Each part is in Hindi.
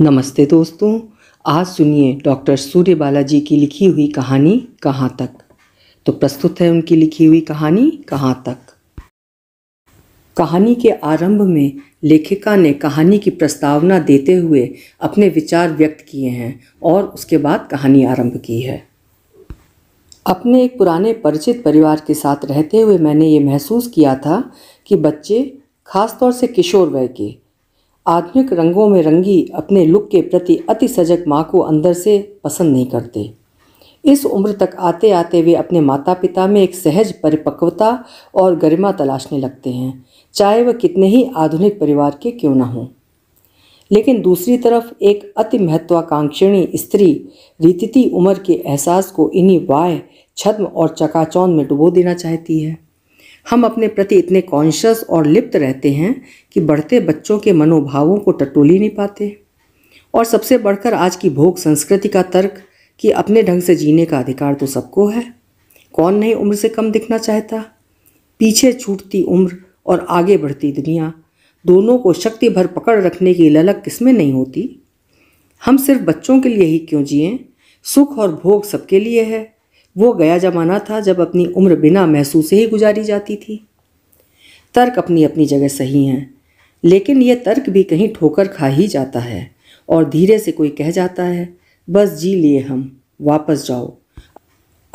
नमस्ते दोस्तों आज सुनिए डॉक्टर सूर्य बालाजी की लिखी हुई कहानी कहाँ तक तो प्रस्तुत है उनकी लिखी हुई कहानी कहाँ तक कहानी के आरंभ में लेखिका ने कहानी की प्रस्तावना देते हुए अपने विचार व्यक्त किए हैं और उसके बाद कहानी आरंभ की है अपने एक पुराने परिचित परिवार के साथ रहते हुए मैंने ये महसूस किया था कि बच्चे खासतौर से किशोर वय के आधुनिक रंगों में रंगी अपने लुक के प्रति अति सजग माँ को अंदर से पसंद नहीं करते इस उम्र तक आते आते वे अपने माता पिता में एक सहज परिपक्वता और गरिमा तलाशने लगते हैं चाहे वह कितने ही आधुनिक परिवार के क्यों न हों लेकिन दूसरी तरफ एक अति महत्वाकांक्षिणी स्त्री रीतिति उम्र के एहसास को इन्हीं वाय छद्म और चकाचौंध में डुबो देना चाहती है हम अपने प्रति इतने कॉन्शियस और लिप्त रहते हैं कि बढ़ते बच्चों के मनोभावों को टटोली नहीं पाते और सबसे बढ़कर आज की भोग संस्कृति का तर्क कि अपने ढंग से जीने का अधिकार तो सबको है कौन नहीं उम्र से कम दिखना चाहता पीछे छूटती उम्र और आगे बढ़ती दुनिया दोनों को शक्ति भर पकड़ रखने की ललक किसमें नहीं होती हम सिर्फ बच्चों के लिए ही क्यों जिए सुख और भोग सबके लिए है वो गया जमाना था जब अपनी उम्र बिना महसूस ही गुजारी जाती थी तर्क अपनी अपनी जगह सही हैं लेकिन यह तर्क भी कहीं ठोकर खा ही जाता है और धीरे से कोई कह जाता है बस जी लिए हम वापस जाओ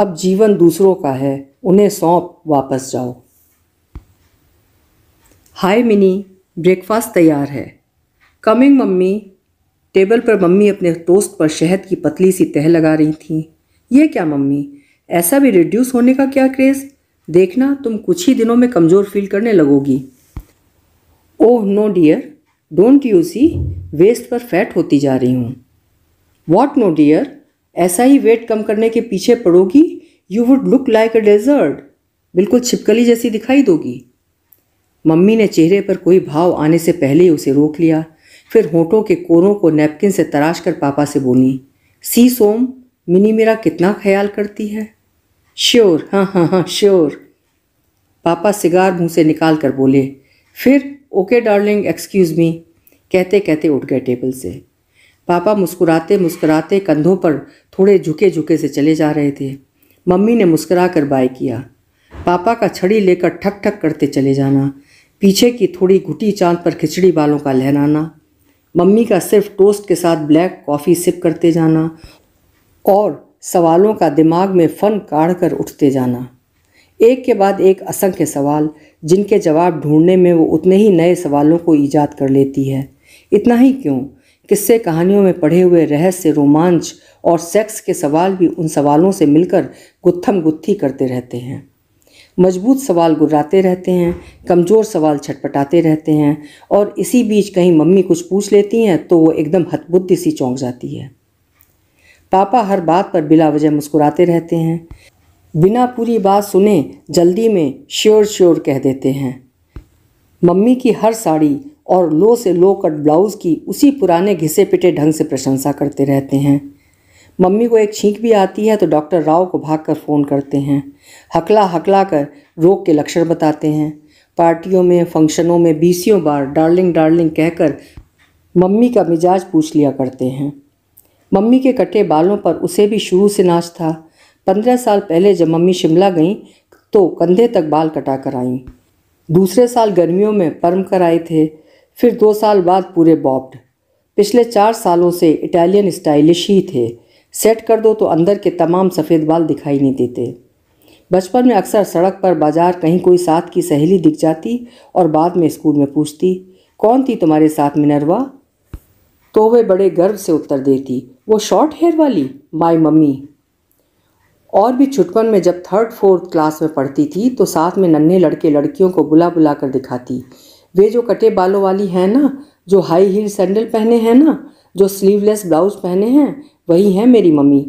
अब जीवन दूसरों का है उन्हें सौंप वापस जाओ हाय मिनी ब्रेकफास्ट तैयार है कमिंग मम्मी टेबल पर मम्मी अपने टोस्ट पर शहद की पतली सी तह लगा रही थी ये क्या मम्मी ऐसा भी रिड्यूस होने का क्या क्रेज़ देखना तुम कुछ ही दिनों में कमज़ोर फील करने लगोगी oh no dear don't you see waist पर फैट होती जा रही हूँ वॉट नो डियर ऐसा ही वेट कम करने के पीछे पड़ोगी you would look like a desert बिल्कुल छिपकली जैसी दिखाई दोगी मम्मी ने चेहरे पर कोई भाव आने से पहले ही उसे रोक लिया फिर होठों के कोरों को नैपकिन से तराश कर पापा से बोली सी सोम मिनी मेरा कितना ख्याल करती है श्योर हाँ हाँ हाँ श्योर पापा सिगार मुंह से निकाल कर बोले फिर ओके डार्लिंग एक्सक्यूज़ मी कहते कहते उठ गए टेबल से पापा मुस्कुराते मुस्कुराते कंधों पर थोड़े झुके झुके से चले जा रहे थे मम्मी ने मुस्कुरा कर बाय किया पापा का छड़ी लेकर ठक ठक करते चले जाना पीछे की थोड़ी घुटी चांद पर खिचड़ी बालों का लहराना मम्मी का सिर्फ टोस्ट के साथ ब्लैक कॉफ़ी सिप करते जाना और सवालों का दिमाग में फन काढ़ कर उठते जाना एक के बाद एक असंख्य सवाल जिनके जवाब ढूंढने में वो उतने ही नए सवालों को ईजाद कर लेती है इतना ही क्यों किस्से कहानियों में पढ़े हुए रहस्य रोमांच और सेक्स के सवाल भी उन सवालों से मिलकर गुत्थम गुत्थी करते रहते हैं मजबूत सवाल गुर्राते रहते हैं कमज़ोर सवाल छटपटाते रहते हैं और इसी बीच कहीं मम्मी कुछ पूछ लेती हैं तो वो एकदम हतबुद्धि सी चौंक जाती है पापा हर बात पर बिला वजह मुस्कुराते रहते हैं बिना पूरी बात सुने जल्दी में श्योर श्योर कह देते हैं मम्मी की हर साड़ी और लो से लो कट ब्लाउज़ की उसी पुराने घिसे पिटे ढंग से प्रशंसा करते रहते हैं मम्मी को एक छींक भी आती है तो डॉक्टर राव को भागकर फ़ोन करते हैं हकला हकला कर रोग के लक्षण बताते हैं पार्टियों में फंक्शनों में बीसियों बार डार्लिंग डार्लिंग कहकर मम्मी का मिजाज पूछ लिया करते हैं मम्मी के कटे बालों पर उसे भी शुरू से नाच था पंद्रह साल पहले जब मम्मी शिमला गईं तो कंधे तक बाल कटा कर आईं दूसरे साल गर्मियों में परम कर आए थे फिर दो साल बाद पूरे बॉब्ड पिछले चार सालों से इटालियन स्टाइलिश ही थे सेट कर दो तो अंदर के तमाम सफ़ेद बाल दिखाई नहीं देते बचपन में अक्सर सड़क पर बाजार कहीं कोई साथ की सहेली दिख जाती और बाद में स्कूल में पूछती कौन थी तुम्हारे साथ मिनरवा तो वे बड़े गर्व से उत्तर देती वो शॉर्ट हेयर वाली माय मम्मी और भी छुटपन में जब थर्ड फोर्थ क्लास में पढ़ती थी तो साथ में नन्हे लड़के लड़कियों को बुला बुला कर दिखाती वे जो कटे बालों वाली हैं ना जो हाई हील सैंडल पहने हैं ना जो स्लीवलेस ब्लाउज पहने हैं वही हैं मेरी मम्मी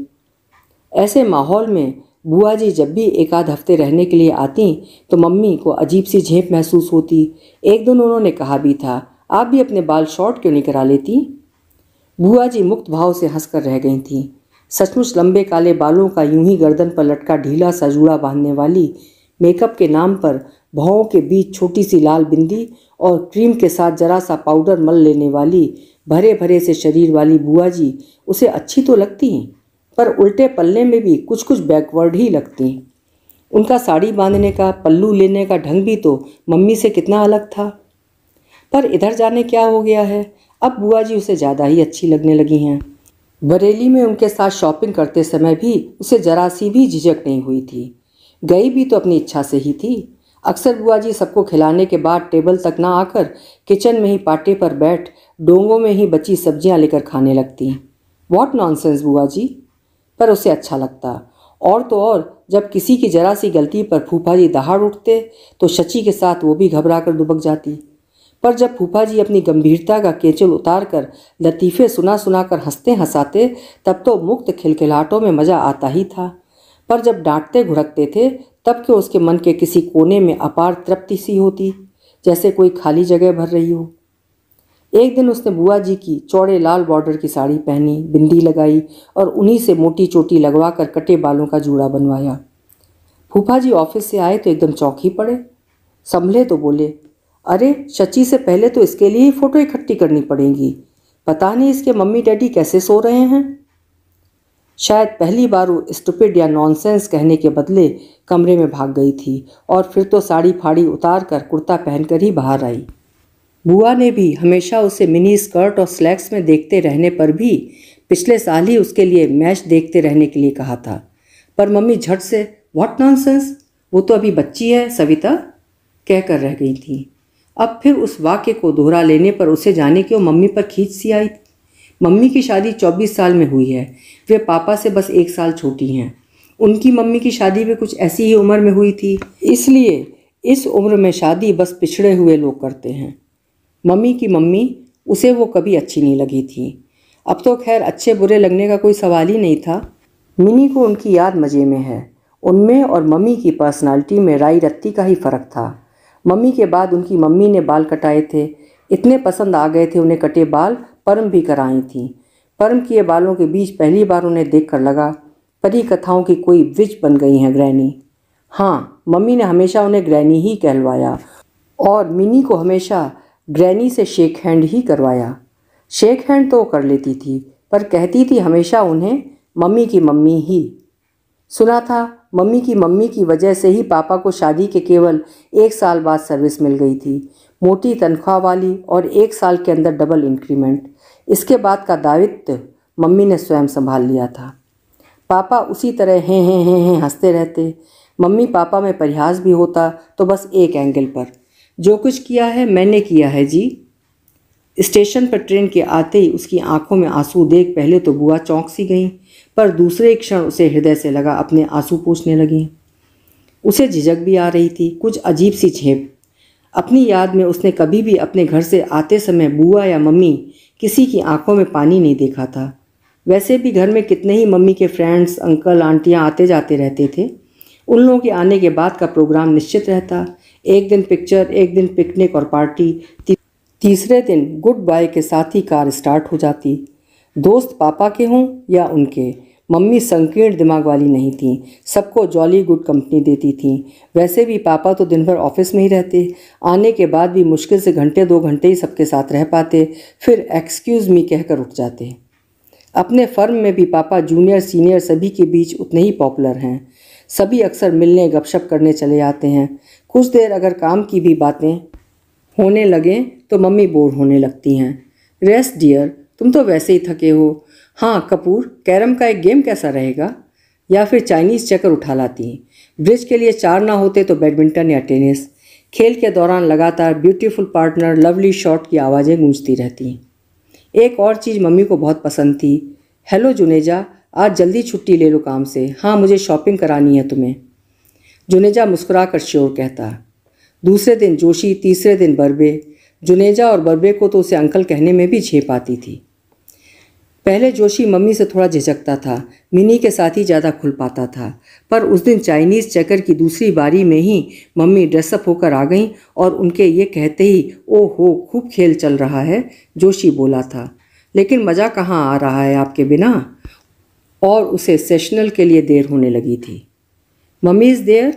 ऐसे माहौल में बुआ जी जब भी एक आध हफ्ते रहने के लिए आती तो मम्मी को अजीब सी झेप महसूस होती एक दिन उन्होंने कहा भी था आप भी अपने बाल शॉर्ट क्यों नहीं करा लेती बुआ जी मुक्त भाव से हंसकर रह गई थी सचमुच लंबे काले बालों का यूं ही गर्दन पर लटका ढीला सा जूड़ा बांधने वाली मेकअप के नाम पर भावों के बीच छोटी सी लाल बिंदी और क्रीम के साथ जरा सा पाउडर मल लेने वाली भरे भरे से शरीर वाली बुआ जी उसे अच्छी तो लगती हैं पर उल्टे पल्ले में भी कुछ कुछ बैकवर्ड ही लगती हैं उनका साड़ी बांधने का पल्लू लेने का ढंग भी तो मम्मी से कितना अलग था पर इधर जाने क्या हो गया है अब बुआ जी उसे ज़्यादा ही अच्छी लगने लगी हैं बरेली में उनके साथ शॉपिंग करते समय भी उसे जरा सी भी झिझक नहीं हुई थी गई भी तो अपनी इच्छा से ही थी अक्सर बुआ जी सबको खिलाने के बाद टेबल तक ना आकर किचन में ही पाटे पर बैठ डोंगों में ही बची सब्जियां लेकर खाने लगती वॉट नॉनसेंस बुआ जी पर उसे अच्छा लगता और तो और जब किसी की जरा सी गलती पर फूफा जी दहाड़ उठते तो शची के साथ वो भी घबरा कर दुबक जाती पर जब फूफा जी अपनी गंभीरता का केचल उतार कर लतीफ़े सुना सुना कर हंसते हंसाते तब तो मुक्त खिलखिलाटों में मज़ा आता ही था पर जब डांटते घुड़कते थे तब के उसके मन के किसी कोने में अपार तृप्ति सी होती जैसे कोई खाली जगह भर रही हो एक दिन उसने बुआ जी की चौड़े लाल बॉर्डर की साड़ी पहनी बिंदी लगाई और उन्हीं से मोटी चोटी लगवा कर कटे बालों का जूड़ा बनवाया फूफा जी ऑफिस से आए तो एकदम चौंकी पड़े संभले तो बोले अरे शची से पहले तो इसके लिए ही फ़ोटो इकट्ठी करनी पड़ेंगी पता नहीं इसके मम्मी डैडी कैसे सो रहे हैं शायद पहली बार वो स्टुपिड या नॉनसेंस कहने के बदले कमरे में भाग गई थी और फिर तो साड़ी फाड़ी उतार कर कुर्ता पहनकर ही बाहर आई बुआ ने भी हमेशा उसे मिनी स्कर्ट और स्लैक्स में देखते रहने पर भी पिछले साल ही उसके लिए मैच देखते रहने के लिए कहा था पर मम्मी झट से व्हाट नॉनसेंस वो तो अभी बच्ची है सविता कहकर रह गई थी अब फिर उस वाक्य को दोहरा लेने पर उसे जाने की वो मम्मी पर खींच सी आई थी मम्मी की शादी चौबीस साल में हुई है वे पापा से बस एक साल छोटी हैं उनकी मम्मी की शादी भी कुछ ऐसी ही उम्र में हुई थी इसलिए इस उम्र में शादी बस पिछड़े हुए लोग करते हैं मम्मी की मम्मी उसे वो कभी अच्छी नहीं लगी थी अब तो खैर अच्छे बुरे लगने का कोई सवाल ही नहीं था मिनी को उनकी याद मज़े में है उनमें और मम्मी की पर्सनालिटी में राई रत्ती का ही फ़र्क था मम्मी के बाद उनकी मम्मी ने बाल कटाए थे इतने पसंद आ गए थे उन्हें कटे बाल परम भी कराई थी परम किए बालों के बीच पहली बार उन्हें देख कर लगा परी कथाओं की कोई विज बन गई हैं ग्रैनी हाँ मम्मी ने हमेशा उन्हें ग्रैनी ही कहलवाया और मिनी को हमेशा ग्रैनी से शेक हैंड ही करवाया शेक हैंड तो कर लेती थी पर कहती थी हमेशा उन्हें मम्मी की मम्मी ही सुना था मम्मी की मम्मी की वजह से ही पापा को शादी के केवल एक साल बाद सर्विस मिल गई थी मोटी तनख्वाह वाली और एक साल के अंदर डबल इंक्रीमेंट इसके बाद का दायित्व मम्मी ने स्वयं संभाल लिया था पापा उसी तरह हैं हैं हैं हैं हंसते रहते मम्मी पापा में परिहास भी होता तो बस एक एंगल पर जो कुछ किया है मैंने किया है जी स्टेशन पर ट्रेन के आते ही उसकी आंखों में आंसू देख पहले तो बुआ चौंक सी गई पर दूसरे क्षण उसे हृदय से लगा अपने आंसू पूछने लगी उसे झिझक भी आ रही थी कुछ अजीब सी झेप अपनी याद में उसने कभी भी अपने घर से आते समय बुआ या मम्मी किसी की आंखों में पानी नहीं देखा था वैसे भी घर में कितने ही मम्मी के फ्रेंड्स अंकल आंटियाँ आते जाते रहते थे उन लोगों के आने के बाद का प्रोग्राम निश्चित रहता एक दिन पिक्चर एक दिन पिकनिक और पार्टी तीसरे दिन गुड बाय के साथ ही कार स्टार्ट हो जाती दोस्त पापा के हों या उनके मम्मी संकीर्ण दिमाग वाली नहीं थी सबको जॉली गुड कंपनी देती थी वैसे भी पापा तो दिन भर ऑफिस में ही रहते आने के बाद भी मुश्किल से घंटे दो घंटे ही सबके साथ रह पाते फिर एक्सक्यूज़ मी कहकर उठ जाते अपने फर्म में भी पापा जूनियर सीनियर सभी के बीच उतने ही पॉपुलर हैं सभी अक्सर मिलने गपशप करने चले आते हैं कुछ देर अगर काम की भी बातें होने लगें तो मम्मी बोर होने लगती हैं रेस्ट डियर तुम तो वैसे ही थके हो हाँ कपूर कैरम का एक गेम कैसा रहेगा या फिर चाइनीज़ चक्कर उठा लाती हैं ब्रिज के लिए चार ना होते तो बैडमिंटन या टेनिस खेल के दौरान लगातार ब्यूटीफुल पार्टनर लवली शॉट की आवाज़ें गूंजती रहती हैं एक और चीज़ मम्मी को बहुत पसंद थी हेलो जुनेजा आज जल्दी छुट्टी ले लो काम से हाँ मुझे शॉपिंग करानी है तुम्हें जुनेजा मुस्कुरा कर श्योर कहता दूसरे दिन जोशी तीसरे दिन बर्बे जुनेजा और बर्बे को तो उसे अंकल कहने में भी झेप आती थी पहले जोशी मम्मी से थोड़ा झिझकता था मिनी के साथ ही ज़्यादा खुल पाता था पर उस दिन चाइनीज़ चकर की दूसरी बारी में ही मम्मी ड्रेसअप होकर आ गईं और उनके ये कहते ही ओ हो खूब खेल चल रहा है जोशी बोला था लेकिन मज़ा कहाँ आ रहा है आपके बिना और उसे सेशनल के लिए देर होने लगी थी मम्मी इज़ देर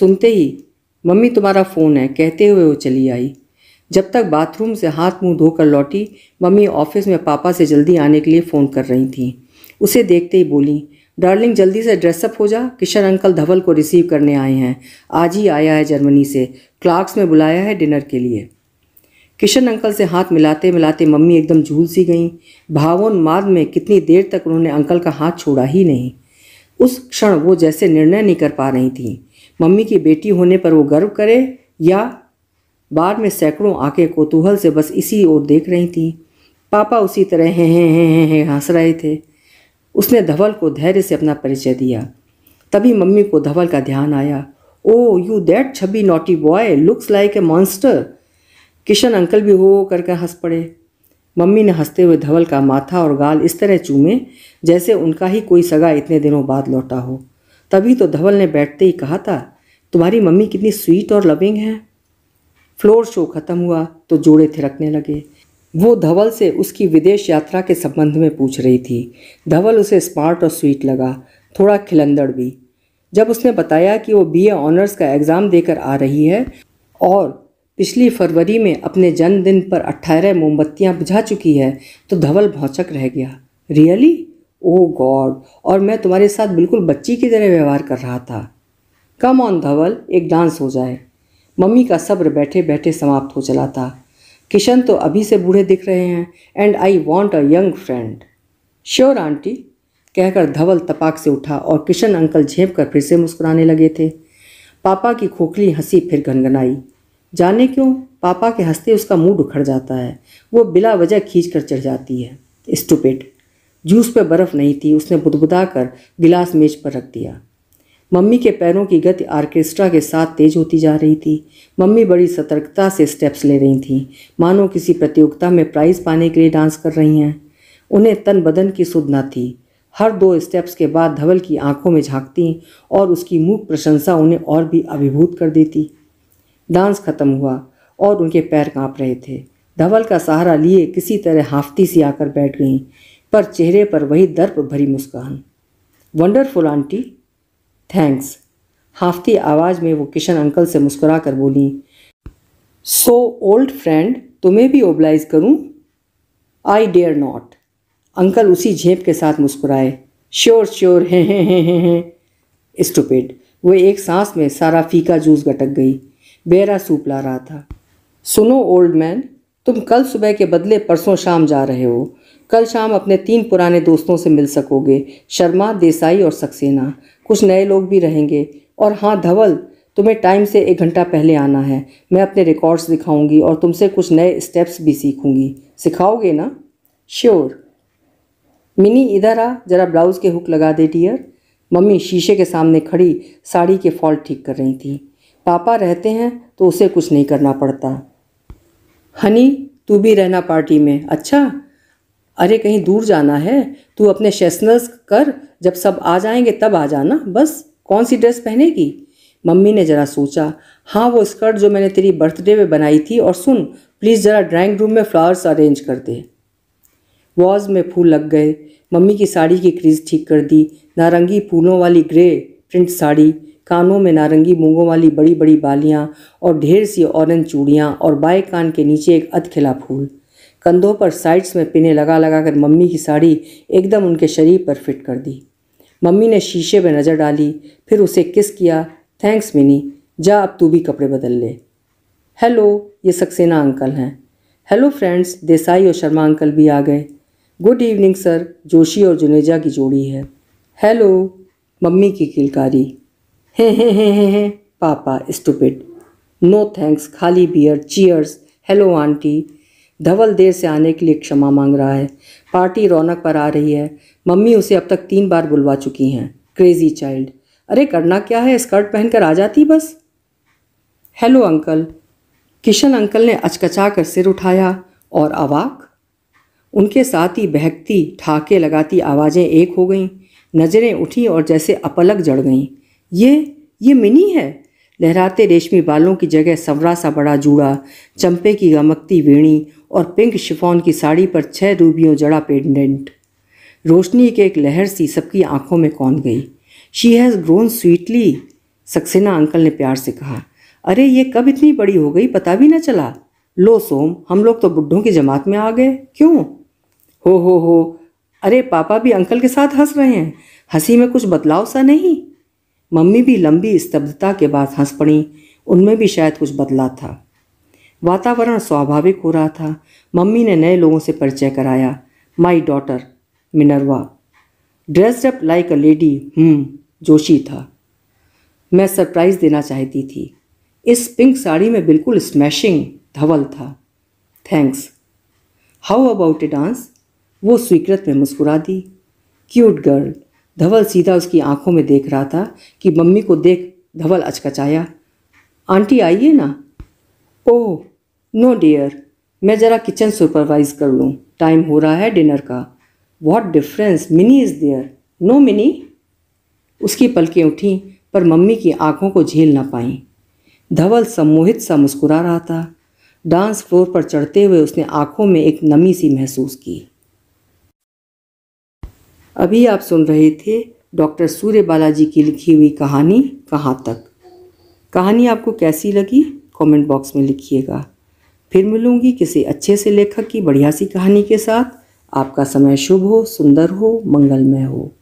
सुनते ही मम्मी तुम्हारा फ़ोन है कहते हुए वो चली आई जब तक बाथरूम से हाथ मुंह धोकर लौटी मम्मी ऑफिस में पापा से जल्दी आने के लिए फ़ोन कर रही थी उसे देखते ही बोली डार्लिंग जल्दी से ड्रेसअप हो जा किशन अंकल धवल को रिसीव करने आए हैं आज ही आया है जर्मनी से क्लार्क्स में बुलाया है डिनर के लिए किशन अंकल से हाथ मिलाते मिलाते मम्मी एकदम झूल सी गईं भावोन्माद में कितनी देर तक उन्होंने अंकल का हाथ छोड़ा ही नहीं उस क्षण वो जैसे निर्णय नहीं कर पा रही थी मम्मी की बेटी होने पर वो गर्व करे या बाद में सैकड़ों आंखें कोतूहल से बस इसी ओर देख रही थीं पापा उसी तरह हैं हैं हैं हैं हंस रहे थे उसने धवल को धैर्य से अपना परिचय दिया तभी मम्मी को धवल का ध्यान आया oh you that Chhabi naughty boy looks like a monster Kishan uncle भी हो करके हंस पड़े मम्मी ने हंसते हुए धवल का माथा और गाल इस तरह चूमे जैसे उनका ही कोई सगा इतने दिनों बाद लौटा हो तभी तो धवल ने बैठते ही कहा था तुम्हारी मम्मी कितनी स्वीट और लविंग है फ्लोर शो खत्म हुआ तो जोड़े थिरकने लगे वो धवल से उसकी विदेश यात्रा के संबंध में पूछ रही थी धवल उसे स्मार्ट और स्वीट लगा थोड़ा खिलंदड़ भी जब उसने बताया कि वो बीए ऑनर्स का एग्ज़ाम देकर आ रही है और पिछली फरवरी में अपने जन्मदिन पर अट्ठारह मोमबत्तियाँ बुझा चुकी है तो धवल भौचक रह गया रियली ओ गॉड और मैं तुम्हारे साथ बिल्कुल बच्ची की तरह व्यवहार कर रहा था कम ऑन धवल एक डांस हो जाए मम्मी का सब्र बैठे बैठे समाप्त हो चला था किशन तो अभी से बूढ़े दिख रहे हैं and I want a young friend sure aunty कहकर धवल तपाक से उठा और किशन अंकल झेप कर फिर से मुस्कुराने लगे थे पापा की खोखली हंसी फिर घनघनाई जाने क्यों पापा के हंसते उसका मूड उखड़ जाता है वो बिला वजह खींच कर चढ़ जाती है स्टूपेट जूस पे बर्फ़ नहीं थी उसने बुदबुदा कर गिलास मेज पर रख दिया मम्मी के पैरों की गति आर्केस्ट्रा के साथ तेज होती जा रही थी मम्मी बड़ी सतर्कता से स्टेप्स ले रही थीं मानो किसी प्रतियोगिता में प्राइज पाने के लिए डांस कर रही हैं उन्हें तन बदन की सुध ना थी हर दो स्टेप्स के बाद धवल की आंखों में झांकती और उसकी मूक प्रशंसा उन्हें और भी अभिभूत कर देती डांस खत्म हुआ और उनके पैर कांप रहे थे धवल का सहारा लिए किसी तरह हाफती सी आकर बैठ गईं पर चेहरे पर वही दर्प भरी मुस्कान वंडरफुल आंटी थैंक्स हाफती आवाज़ में वो किशन अंकल से मुस्कुरा कर बोली सो ओल्ड फ्रेंड तुम्हें भी ओबलाइज करूं? आई डेयर नॉट अंकल उसी झेप के साथ मुस्कुराए श्योर श्योर हैं हैं वह एक सांस में सारा फीका जूस गटक गई बेरा सूप ला रहा था सुनो ओल्ड मैन तुम कल सुबह के बदले परसों शाम जा रहे हो कल शाम अपने तीन पुराने दोस्तों से मिल सकोगे शर्मा देसाई और सक्सेना कुछ नए लोग भी रहेंगे और हाँ धवल तुम्हें टाइम से एक घंटा पहले आना है मैं अपने रिकॉर्ड्स दिखाऊंगी और तुमसे कुछ नए स्टेप्स भी सीखूंगी सिखाओगे ना श्योर मिनी इधर आ जरा ब्लाउज़ के हुक लगा दे डियर मम्मी शीशे के सामने खड़ी साड़ी के फॉल्ट ठीक कर रही थी पापा रहते हैं तो उसे कुछ नहीं करना पड़ता हनी तू भी रहना पार्टी में अच्छा अरे कहीं दूर जाना है तू अपने शेसनर्स कर जब सब आ जाएंगे तब आ जाना बस कौन सी ड्रेस पहनेगी मम्मी ने ज़रा सोचा हाँ वो स्कर्ट जो मैंने तेरी बर्थडे में बनाई थी और सुन प्लीज़ ज़रा ड्राइंग रूम में फ्लावर्स अरेंज कर दे वॉज में फूल लग गए मम्मी की साड़ी की क्रीज ठीक कर दी नारंगी फूलों वाली ग्रे प्रिंट साड़ी कानों में नारंगी मूंगों वाली बड़ी बड़ी बालियाँ और ढेर सी ऑरेंज चूड़ियाँ और बाएं कान के नीचे एक अधखिला फूल कंधों पर साइड्स में पिने लगा लगा कर मम्मी की साड़ी एकदम उनके शरीर पर फिट कर दी मम्मी ने शीशे में नज़र डाली फिर उसे किस किया थैंक्स मिनी जा अब तू भी कपड़े बदल ले हेलो ये सक्सेना अंकल हैं हेलो फ्रेंड्स देसाई और शर्मा अंकल भी आ गए गुड इवनिंग सर जोशी और जुनेजा की जोड़ी है हेलो मम्मी की किलकारी हे hey hey hey hey papa stupid no thanks खाली beer cheers hello aunty Dhawal देर से आने के लिए क्षमा मांग रहा है पार्टी रौनक पर आ रही है मम्मी उसे अब तक तीन बार बुलवा चुकी हैं क्रेजी चाइल्ड अरे करना क्या है स्कर्ट पहनकर आ जाती बस हेलो अंकल किशन अंकल ने अचकचा कर सिर उठाया और अवाक उनके साथ ही बहकती ठाके लगाती आवाज़ें एक हो गईं नज़रें उठी और जैसे अपलक जड़ गईं ये ये मिनी है लहराते रेशमी बालों की जगह सवरा सा बड़ा जूड़ा चंपे की गमकती वेणी और पिंक शिफॉन की साड़ी पर छह रूबियों जड़ा पेंडेंट रोशनी की एक लहर सी सबकी आंखों में कौन गई she has grown sweetly Saxena uncle ने प्यार से कहा अरे ये कब इतनी बड़ी हो गई पता भी ना चला लो सोम हम लोग तो बुढ़ों की जमात में आ गए क्यों हो हो हो अरे पापा भी अंकल के साथ हंस रहे हैं हंसी में कुछ बदलाव सा नहीं मम्मी भी लंबी स्तब्धता के बाद हंस पड़ी उनमें भी शायद कुछ बदला था वातावरण स्वाभाविक हो रहा था मम्मी ने नए लोगों से परिचय कराया my daughter Minerva dressed up like a lady हम जोशी था मैं सरप्राइज़ देना चाहती थी इस पिंक साड़ी में बिल्कुल स्मैशिंग धवल था thanks how about a dance वो स्वीकृत में मुस्कुरा दी क्यूट गर्ल धवल सीधा उसकी आंखों में देख रहा था कि मम्मी को देख धवल अचकचाया आंटी आइए ना ओह नो डियर मैं ज़रा किचन सुपरवाइज कर लूँ टाइम हो रहा है डिनर का what difference Mini is there no Mini उसकी पलकें उठी पर मम्मी की आंखों को झेल ना पाई धवल सम्मोहित सा मुस्कुरा रहा था डांस फ्लोर पर चढ़ते हुए उसने आंखों में एक नमी सी महसूस की अभी आप सुन रहे थे डॉक्टर सूर्य बालाजी की लिखी हुई कहानी कहाँ तक कहानी आपको कैसी लगी कमेंट बॉक्स में लिखिएगा फिर मिलूंगी किसी अच्छे से लेखक की बढ़िया सी कहानी के साथ आपका समय शुभ हो सुंदर हो मंगलमय हो